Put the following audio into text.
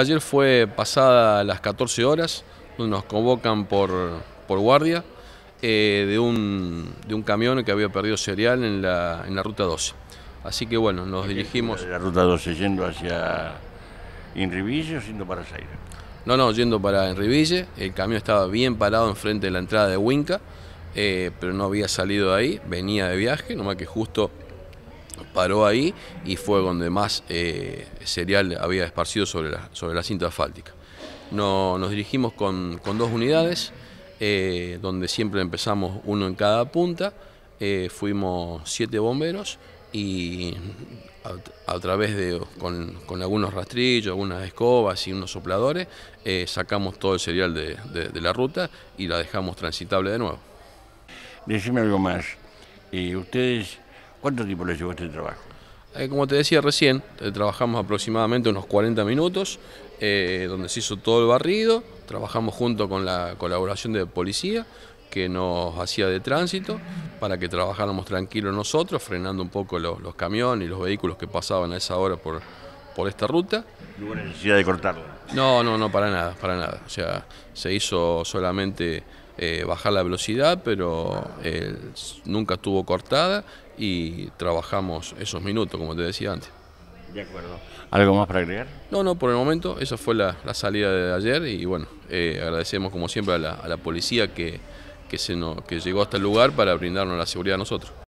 Ayer fue pasada las 14 horas, nos convocan por, por guardia eh, de, un, camión que había perdido cereal en la, ruta 12. Así que bueno, nos dirigimos... La, la ruta 12 yendo hacia Enriville o yendo para Zaire? No, no, yendo para Enriville, el camión estaba bien parado enfrente de la entrada de Huinca, eh, pero no había salido de ahí, venía de viaje, nomás que justo paró ahí y fue donde más eh, cereal había esparcido sobre la, sobre la cinta asfáltica. No, nos dirigimos con, dos unidades, eh, donde siempre empezamos uno en cada punta, eh, fuimos siete bomberos y a, través de, con, algunos rastrillos, algunas escobas y unos sopladores, sacamos todo el cereal de, la ruta y la dejamos transitable de nuevo. Decime algo más. ¿Ustedes ¿Cuánto tiempo le llevó este trabajo? Eh, como te decía recién, eh, trabajamos aproximadamente unos 40 minutos, eh, donde se hizo todo el barrido, trabajamos junto con la colaboración de policía que nos hacía de tránsito para que trabajáramos tranquilos nosotros, frenando un poco los, camiones y los vehículos que pasaban a esa hora por, por esta ruta. ¿No hubo necesidad de cortarlo? No, no, no, para nada, para nada. O sea, se hizo solamente eh, bajar la velocidad, pero eh, nunca estuvo cortada y trabajamos esos minutos, como te decía antes. De acuerdo. ¿Algo más para agregar? No, no, por el momento esa fue la, salida de ayer y bueno, eh, agradecemos como siempre a la, policía que, que, se que llegó hasta el lugar para brindarnos la seguridad a nosotros.